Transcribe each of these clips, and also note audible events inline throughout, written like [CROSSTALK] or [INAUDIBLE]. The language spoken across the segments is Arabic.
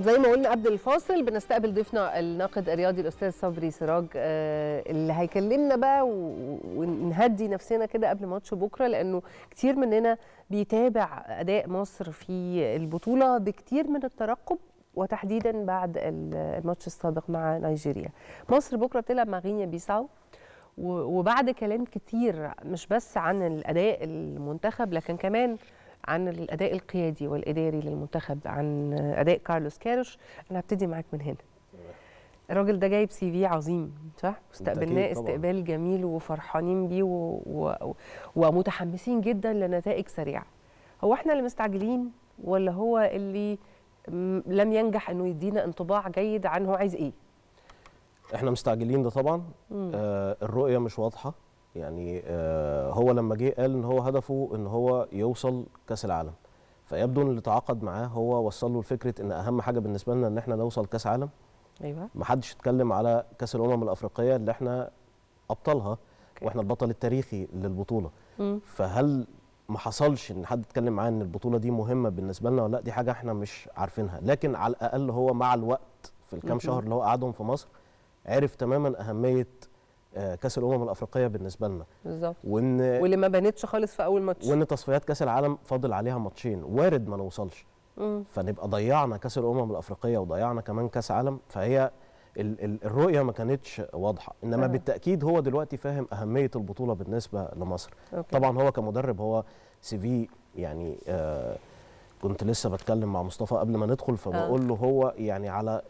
زي ما قلنا قبل الفاصل بنستقبل ضيفنا الناقد الرياضي الاستاذ صبري سراج أه، اللي هيكلمنا بقى ونهدي نفسنا كده قبل ماتش بكره لانه كتير مننا بيتابع اداء مصر في البطوله بكتير من الترقب وتحديدا بعد الماتش السابق مع نيجيريا مصر بكره بتلعب مع غينيا بيساو وبعد كلام كتير مش بس عن الاداء المنتخب لكن كمان عن الاداء القيادي والاداري للمنتخب عن اداء كارلوس كاروش انا هبتدي معاك من هنا الراجل ده جايب سي في عظيم صح استقبلناه استقبال جميل وفرحانين بيه و... و... ومتحمسين جدا لنتائج سريعه هو احنا اللي مستعجلين ولا هو اللي لم ينجح انه يدينا انطباع جيد عن هو عايز ايه احنا مستعجلين ده طبعا آه الرؤيه مش واضحه يعني آه، هو لما جه قال ان هو هدفه ان هو يوصل كاس العالم فيبدو ان اللي تعاقد معاه هو وصل له الفكره ان اهم حاجه بالنسبه لنا ان احنا نوصل كاس عالم ايوه ما حدش اتكلم على كاس الامم الافريقيه اللي احنا ابطالها واحنا البطل التاريخي للبطوله م. فهل ما حصلش ان حد اتكلم معاه ان البطوله دي مهمه بالنسبه لنا ولا لا دي حاجه احنا مش عارفينها لكن على الاقل هو مع الوقت في الكام شهر اللي هو قعدهم في مصر عرف تماما اهميه آه، كاس الامم الافريقيه بالنسبه لنا بالظبط وان واللي ما بانتش خالص في اول ماتش وان تصفيات كاس العالم فاضل عليها ماتشين وارد ما نوصلش مم. فنبقى ضيعنا كاس الامم الافريقيه وضيعنا كمان كاس عالم فهي ال ال الرؤيه ما كانتش واضحه انما آه. بالتاكيد هو دلوقتي فاهم اهميه البطوله بالنسبه لمصر أوكي. طبعا هو كمدرب هو سي في يعني آه كنت لسه بتكلم مع مصطفى قبل ما ندخل فبقول آه. له هو يعني على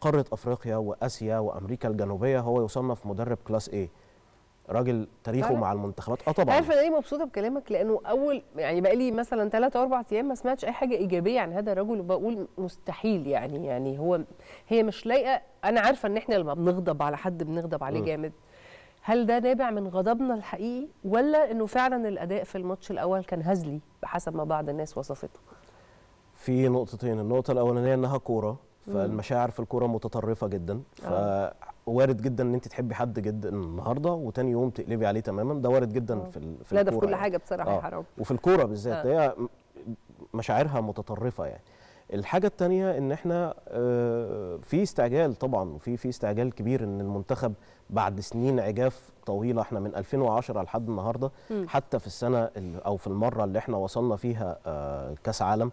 قاره افريقيا واسيا وامريكا الجنوبيه هو يصنف مدرب كلاس ايه راجل تاريخه مع المنتخبات اه طبعا عارفه انا ليه مبسوطه بكلامك لانه اول يعني بقى لي مثلا او اربع ايام ما سمعتش اي حاجه ايجابيه عن هذا الرجل وبقول مستحيل يعني يعني هو هي مش لايقه انا عارفه ان احنا لما بنغضب على حد بنغضب عليه م. جامد هل ده نابع من غضبنا الحقيقي ولا انه فعلا الاداء في الماتش الاول كان هزلي بحسب ما بعض الناس وصفته في نقطتين النقطه الاولانيه انها كوره فالمشاعر في الكوره متطرفه جدا آه. فوارد جدا ان انت تحبي حد جدا النهارده وتاني يوم تقلبي عليه تماما ده وارد جدا أوه. في في لا ده في كل يعني. حاجه بصراحه يا آه. حرام وفي الكوره بالذات آه. هي مشاعرها متطرفه يعني الحاجة الثانية إن إحنا في استعجال طبعا وفي في استعجال كبير إن المنتخب بعد سنين عجاف طويلة إحنا من 2010 لحد النهاردة حتى في السنة أو في المرة اللي إحنا وصلنا فيها كأس عالم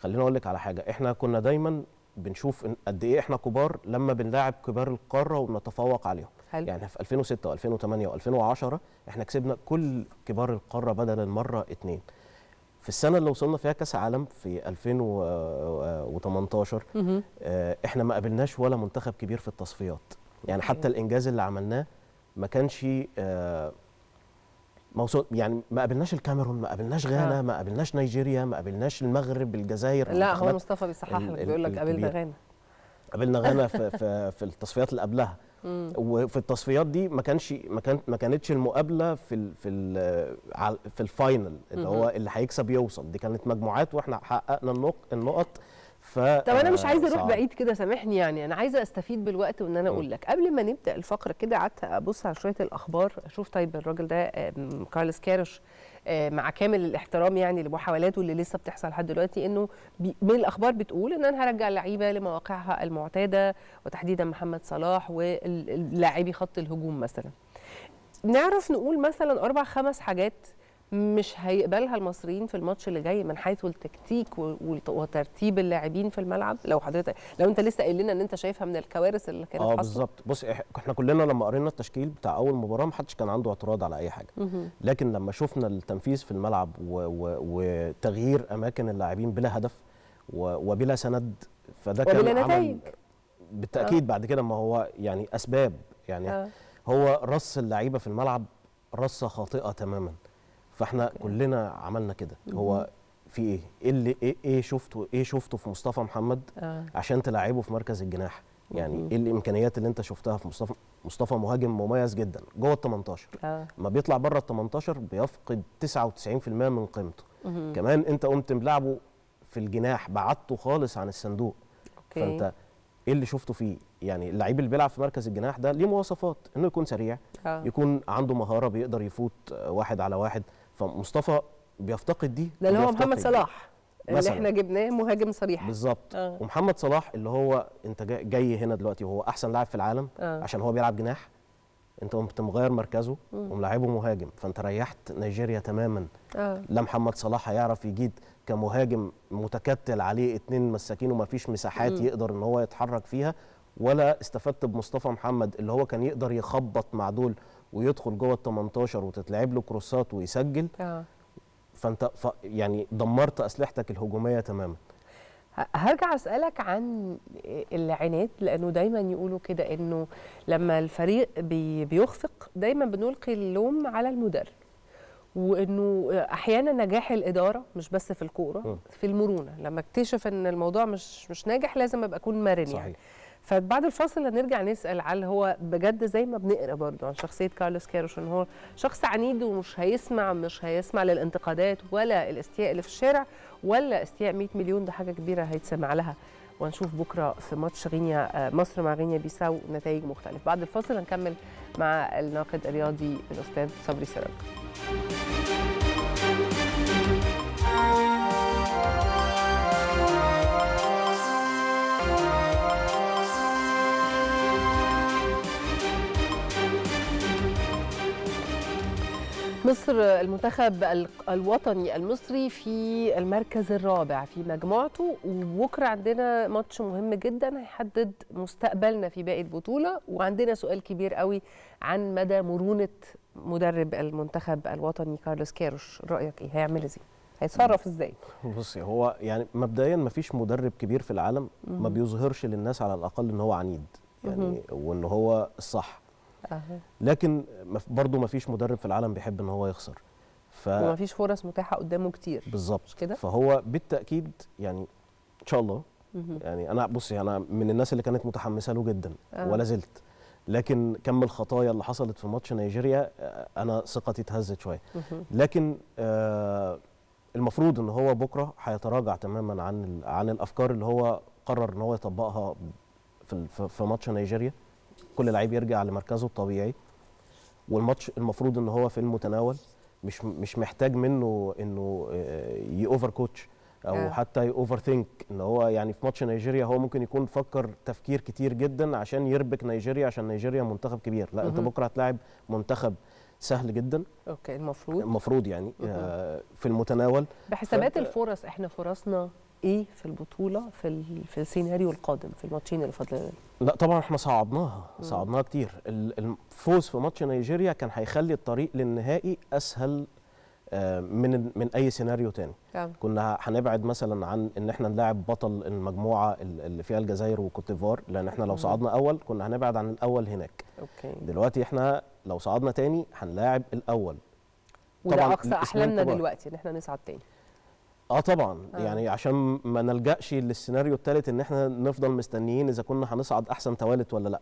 خليني أقول لك على حاجة إحنا كنا دايما بنشوف قد ايه احنا كبار لما بنلاعب كبار القاره وبنتفوق عليهم حلو. يعني في 2006 و2008 و2010 احنا كسبنا كل كبار القاره بدل المره اتنين في السنه اللي وصلنا فيها كاس عالم في 2018 مه. آه، احنا ما قابلناش ولا منتخب كبير في التصفيات يعني حتى أيوه. الانجاز اللي عملناه ما كانش آه، موصول يعني ما قابلناش الكاميرون ما قابلناش آه. غانا آه. ما قابلناش نيجيريا ما قابلناش المغرب الجزائر لا هو مصطفى بيصحح لك بيقول لك قابلنا غانا قابلنا غانا في, في في التصفيات اللي قبلها وفي التصفيات دي ما كانش ما كانت ما كانتش المقابله في الـ في الـ في الفاينل اللي هو اللي هيكسب يوصل دي كانت مجموعات واحنا حققنا النقط ف طب انا مش آه، عايزه اروح بعيد كده سامحني يعني انا عايزه استفيد بالوقت وان انا اقول لك قبل ما نبدا الفقره كده قعدت ابص على شويه الاخبار اشوف طيب الراجل ده كارلس كارش آه، مع كامل الاحترام يعني لمحاولاته اللي لسه بتحصل لحد دلوقتي انه من الاخبار بتقول ان انا هرجع اللعيبه لمواقعها المعتاده وتحديدا محمد صلاح ولاعبي خط الهجوم مثلا نعرف نقول مثلا اربع خمس حاجات مش هيقبلها المصريين في الماتش اللي جاي من حيث التكتيك وترتيب اللاعبين في الملعب لو حضرتك لو انت لسه قايل لنا ان انت شايفها من الكوارث اللي كانت حصلت اه بالظبط بص احنا كلنا لما قرينا التشكيل بتاع اول مباراه ما حدش كان عنده اعتراض على اي حاجه لكن لما شفنا التنفيذ في الملعب وتغيير اماكن اللاعبين بلا هدف وبلا سند فده كان عمل نتائج بالتاكيد آه. بعد كده ما هو يعني اسباب يعني آه. هو رص اللعيبه في الملعب رصه خاطئه تماما فاحنا كلنا عملنا كده هو في ايه ايه اللي ايه, إيه شفته ايه شفته في مصطفى محمد آه. عشان تلعبه في مركز الجناح يعني مم. ايه الامكانيات اللي انت شفتها في مصطفى مصطفى مهاجم مميز جدا جوه ال 18 آه. ما بيطلع بره ال 18 بيفقد 99% من قيمته مم. كمان انت قمت ملعبه في الجناح بعدته خالص عن الصندوق أوكي. فانت ايه اللي شفته فيه يعني اللعيب اللي بيلعب في مركز الجناح ده ليه مواصفات انه يكون سريع آه. يكون عنده مهاره بيقدر يفوت واحد على واحد فمصطفى بيفتقد دي ده اللي هو محمد صلاح اللي مثلاً. احنا جبناه مهاجم صريح بالظبط آه. ومحمد صلاح اللي هو انت جاي هنا دلوقتي وهو احسن لاعب في العالم آه. عشان هو بيلعب جناح انت قمت مغير مركزه وملاعبه مهاجم فانت ريحت نيجيريا تماما آه. لا محمد صلاح هيعرف يجيد كمهاجم متكتل عليه اتنين مساكين ومفيش مساحات م. يقدر ان هو يتحرك فيها ولا استفدت بمصطفى محمد اللي هو كان يقدر يخبط مع دول ويدخل جوه ال 18 وتتلعب له كروسات ويسجل آه. فانت ف يعني دمرت اسلحتك الهجوميه تماما هرجع اسالك عن العناد لانه دايما يقولوا كده انه لما الفريق بي بيخفق دايما بنلقي اللوم على المدرب وانه احيانا نجاح الاداره مش بس في الكوره في المرونه لما اكتشف ان الموضوع مش مش ناجح لازم ابقى اكون مرن يعني. صحيح. يعني فبعد الفاصل هنرجع نسال على هو بجد زي ما بنقرا برضه عن شخصيه كارلوس كيروش ان هو شخص عنيد ومش هيسمع مش هيسمع للانتقادات ولا الاستياء اللي في الشارع ولا استياء 100 مليون ده حاجه كبيره هيتسمع لها وهنشوف بكره في ماتش غينيا آه، مصر مع غينيا بيساو نتائج مختلفه بعد الفاصل هنكمل مع الناقد الرياضي الاستاذ صبري سراج مصر المنتخب الوطني المصري في المركز الرابع في مجموعته وبكره عندنا ماتش مهم جدا هيحدد مستقبلنا في باقي البطوله وعندنا سؤال كبير قوي عن مدى مرونه مدرب المنتخب الوطني كارلوس كيروش رايك ايه هيعمل ازاي هيتصرف ازاي بصي هو يعني مبدئيا ما فيش مدرب كبير في العالم ما بيظهرش للناس على الاقل ان هو عنيد يعني وان هو الصح لكن برضه ما فيش مدرب في العالم بيحب ان هو يخسر ف... وما فيش فرص متاحه قدامه كتير بالظبط كده فهو بالتاكيد يعني ان شاء الله يعني انا بصي انا من الناس اللي كانت متحمسه له جدا آه. ولا زلت لكن كم الخطايا اللي حصلت في ماتش نيجيريا آه، انا ثقتي اتهزت شويه لكن آه المفروض ان هو بكره هيتراجع تماما عن عن الافكار اللي هو قرر ان هو يطبقها في في ماتش نيجيريا كل لعيب يرجع لمركزه الطبيعي والماتش المفروض ان هو في المتناول مش مش محتاج منه انه آه، يأوفر كوتش او آه. حتى يأوفر ثينك ان هو يعني في ماتش نيجيريا هو ممكن يكون فكر تفكير كتير جدا عشان يربك نيجيريا عشان نيجيريا منتخب كبير لا انت بكره هتلاعب منتخب سهل جدا اوكي المفروض المفروض يعني آه في المتناول بحسابات الفرص احنا فرصنا ايه في البطوله في في السيناريو القادم في الماتشين اللي فاضلين لا طبعا احنا صعدناها صعدناها كتير الفوز في ماتش نيجيريا كان هيخلي الطريق للنهائي اسهل آه، من من اي سيناريو تاني يعني. كنا هنبعد مثلا عن ان احنا نلاعب بطل المجموعه اللي فيها الجزائر وكوتيفوار لان احنا لو صعدنا اول كنا هنبعد عن الاول هناك اوكي دلوقتي احنا لو صعدنا تاني هنلاعب الاول وده اقصى احلامنا دلوقتي ان احنا نصعد تاني اه طبعا آه. يعني عشان ما نلجاش للسيناريو الثالث ان احنا نفضل مستنيين اذا كنا هنصعد احسن توالت ولا لا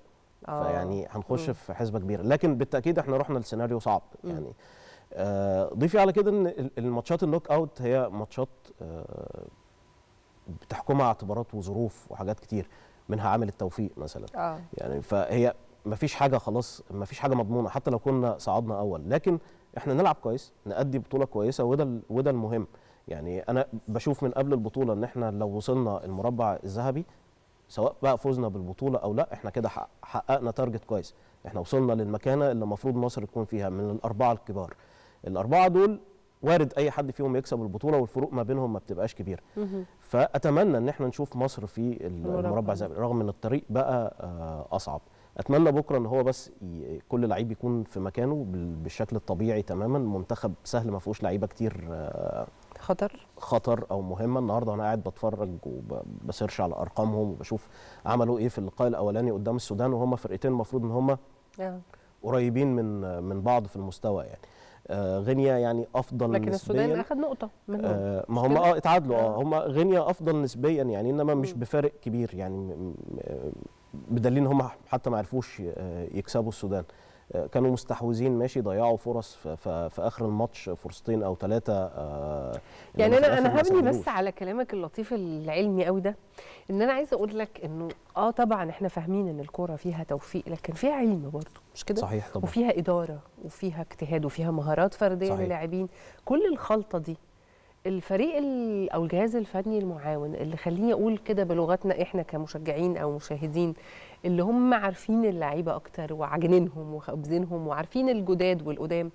آه. فيعني هنخش م. في حسبه كبيره لكن بالتاكيد احنا رحنا لسيناريو صعب م. يعني آه ضيفي على كده ان الماتشات النوك اوت هي ماتشات آه بتحكمها اعتبارات وظروف وحاجات كتير منها عامل التوفيق مثلا آه. يعني فهي مفيش حاجه خلاص مفيش حاجه مضمونه حتى لو كنا صعدنا اول لكن احنا نلعب كويس نأدي بطوله كويسه وده وده المهم يعني انا بشوف من قبل البطوله ان احنا لو وصلنا المربع الذهبي سواء بقى فوزنا بالبطوله او لا احنا كده حققنا تارجت كويس احنا وصلنا للمكانه اللي المفروض مصر تكون فيها من الاربعه الكبار الاربعه دول وارد اي حد فيهم يكسب البطوله والفروق ما بينهم ما بتبقاش كبيره فاتمنى ان احنا نشوف مصر في المربع الذهبي رغم ان الطريق بقى آه، اصعب اتمنى بكره ان هو بس كل لعيب يكون في مكانه بالشكل الطبيعي تماما منتخب سهل ما فيهوش لعيبه كتير آه، خطر خطر او مهمه النهارده انا قاعد بتفرج وبسيرش على ارقامهم وبشوف عملوا ايه في اللقاء الاولاني قدام السودان وهما فرقتين المفروض ان هما آه. قريبين من من بعض في المستوى يعني آه غينيا يعني افضل لكن السودان اخذ نقطه منهم آه ما هم اه اتعادلوا اه, آه. هم غينيا افضل نسبيا يعني انما مش بفارق كبير يعني بدليل ان هم حتى ما عرفوش آه، يكسبوا السودان كانوا مستحوذين ماشي ضيعوا فرص في, اخر الماتش فرصتين او ثلاثه آه، يعني انا انا هبني بس على كلامك اللطيف العلمي قوي ده ان انا عايزه اقول لك انه اه طبعا احنا فاهمين ان الكوره فيها توفيق لكن فيها علم برضه مش كده صحيح طبعا وفيها اداره وفيها اجتهاد وفيها مهارات فرديه للاعبين كل الخلطه دي الفريق او الجهاز الفني المعاون اللي خليني اقول كده بلغتنا احنا كمشجعين او مشاهدين اللي هم عارفين اللعيبه اكتر وعجنينهم وخبزينهم وعارفين الجداد والقدام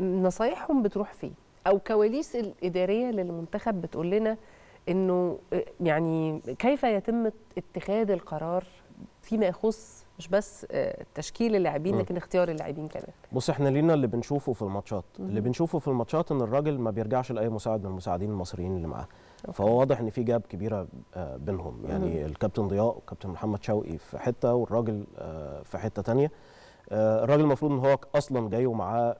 نصايحهم بتروح فين او كواليس الاداريه للمنتخب بتقول لنا انه آه، يعني كيف يتم اتخاذ القرار فيما يخص مش بس آه، تشكيل اللاعبين لكن اختيار اللاعبين كمان بص احنا لينا اللي بنشوفه في الماتشات اللي بنشوفه في الماتشات ان الراجل ما بيرجعش لاي مساعد من المساعدين المصريين اللي معاه فهو واضح ان في جاب كبيره آه، بينهم يعني الكابتن ضياء والكابتن محمد شوقي في حته والراجل آه، في حته ثانيه آه، الراجل المفروض ان هو اصلا جاي ومعاه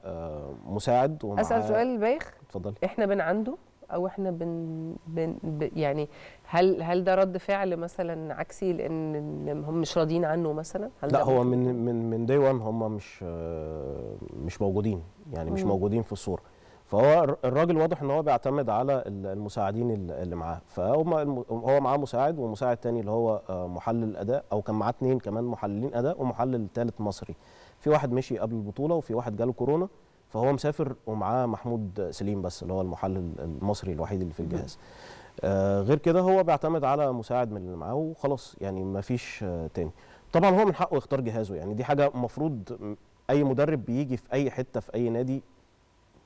مساعد ومعاه اسال سؤال بايخ اتفضل احنا بن عنده او احنا بن, بن يعني هل هل ده رد فعل مثلا عكسي لان هم مش راضيين عنه مثلا هل لا هو من من من دي 1 هم مش مش موجودين يعني مش موجودين في الصوره فهو الراجل واضح ان هو بيعتمد على المساعدين اللي معاه فهم هو معاه مساعد ومساعد تاني اللي هو آه، محلل اداء او كان معاه اثنين كمان محللين اداء ومحلل ثالث مصري في واحد مشي قبل البطوله وفي واحد جاله كورونا فهو مسافر ومعاه محمود سليم بس اللي هو المحلل المصري الوحيد اللي في الجهاز آه، غير كده هو بيعتمد على مساعد من اللي معاه وخلاص يعني ما فيش آه، تاني طبعا هو من حقه يختار جهازه يعني دي حاجه المفروض اي مدرب بيجي في اي حته في اي نادي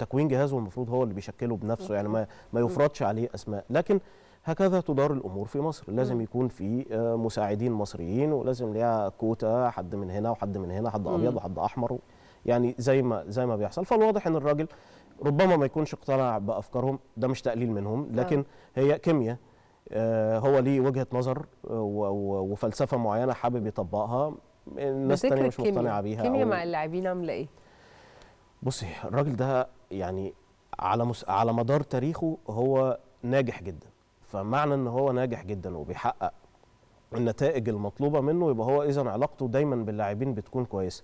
تكوين جهازه المفروض هو اللي بيشكله بنفسه يعني ما ما يفرضش عليه اسماء لكن هكذا تدار الامور في مصر لازم يكون في آه، مساعدين مصريين ولازم ليها كوتا حد من هنا وحد من هنا حد ابيض وحد احمر يعني زي ما زي ما بيحصل فالواضح ان الراجل ربما ما يكونش اقتنع بافكارهم ده مش تقليل منهم آه. لكن هي كيمياء آه، هو ليه وجهه نظر وفلسفه معينه حابب يطبقها الناس الثانيه مش مقتنعه بيها كيمياء مع اللاعبين عامله ايه بصي الراجل ده يعني على مس... على مدار تاريخه هو ناجح جدا فمعنى ان هو ناجح جدا وبيحقق النتائج المطلوبه منه يبقى هو اذا علاقته دايما باللاعبين بتكون كويسه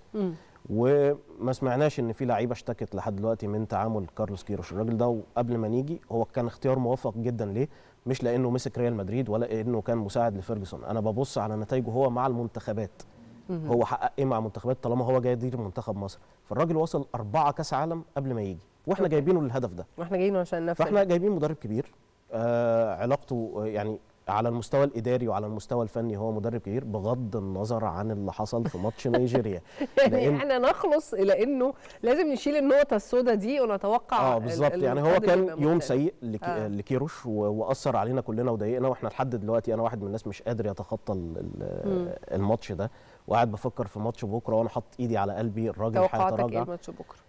وما سمعناش ان في لعيبه اشتكت لحد دلوقتي من تعامل كارلوس كيروش الراجل ده قبل ما نيجي هو كان اختيار موفق جدا ليه مش لانه مسك ريال مدريد ولا انه كان مساعد لفيرجسون انا ببص على نتائجه هو مع المنتخبات هو حقق ايه مع منتخبات طالما هو جاي يدير منتخب مصر فالراجل وصل أربعة كاس عالم قبل ما يجي واحنا جايبينه للهدف ده واحنا جايبينه عشان نفسه فاحنا جايبين مدرب كبير آه علاقته آه، يعني على المستوى الاداري وعلى المستوى الفني هو مدرب كبير بغض النظر عن اللي حصل في ماتش [LAUGHS] نيجيريا يعني احنا نخلص الى انه لازم نشيل النقطه السوداء دي ونتوقع اه بالظبط يعني هو كان يوم سيء آه. لكيروش واثر علينا كلنا وضايقنا واحنا لحد دلوقتي انا واحد من الناس مش قادر يتخطى الماتش ده وقاعد بفكر في ماتش بكره وانا حاطط ايدي على قلبي الراجل هيتراجع توقعاتك ايه ماتش بكره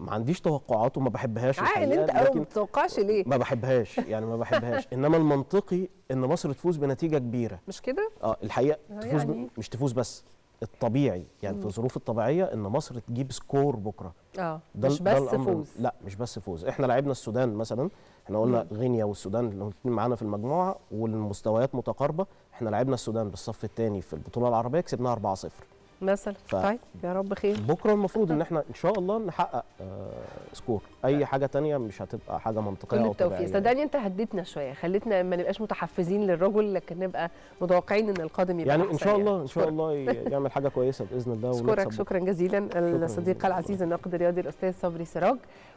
ما عنديش توقعات وما بحبهاش عاقل انت قوي ما بتتوقعش ليه ما بحبهاش يعني ما بحبهاش [LAUGHS] انما المنطقي ان مصر تفوز بنتيجه كبيره مش كده اه الحقيقه آه، تفوز يعني... مش تفوز بس الطبيعي يعني م. في الظروف الطبيعيه ان مصر تجيب سكور بكره اه مش بس فوز لا مش بس فوز احنا لعبنا السودان مثلا احنا قلنا غينيا والسودان الاثنين معانا في المجموعه والمستويات متقاربه احنا لعبنا السودان بالصف الثاني في البطوله العربيه كسبناها 4-0 مثلا طيب يا رب خير بكره المفروض ان احنا ان شاء الله نحقق آه سكور اي طيب. حاجه تانية مش هتبقى حاجه منطقيه كل التوفيق صدقني انت هديتنا شويه خليتنا ما نبقاش متحفزين للرجل لكن نبقى متوقعين ان القادم يبقى يعني ان شاء يعني. الله ان شاء الله يعمل حاجه كويسه باذن الله اشكرك شكرا جزيلا الصديق العزيز الناقد الرياضي الاستاذ صبري سراج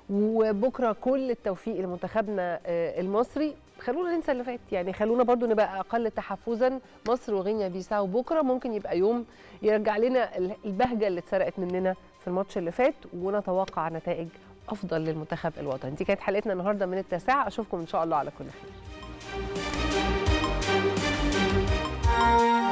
وبكره كل التوفيق لمنتخبنا آه، المصري خلونا ننسى اللي فات يعني خلونا برضو نبقى اقل تحفزا مصر وغينيا بيساو بكره ممكن يبقى يوم يرجع لنا البهجه اللي اتسرقت مننا في الماتش اللي فات ونتوقع نتائج افضل للمنتخب الوطني دي كانت حلقتنا النهارده من التاسعه اشوفكم ان شاء الله على كل خير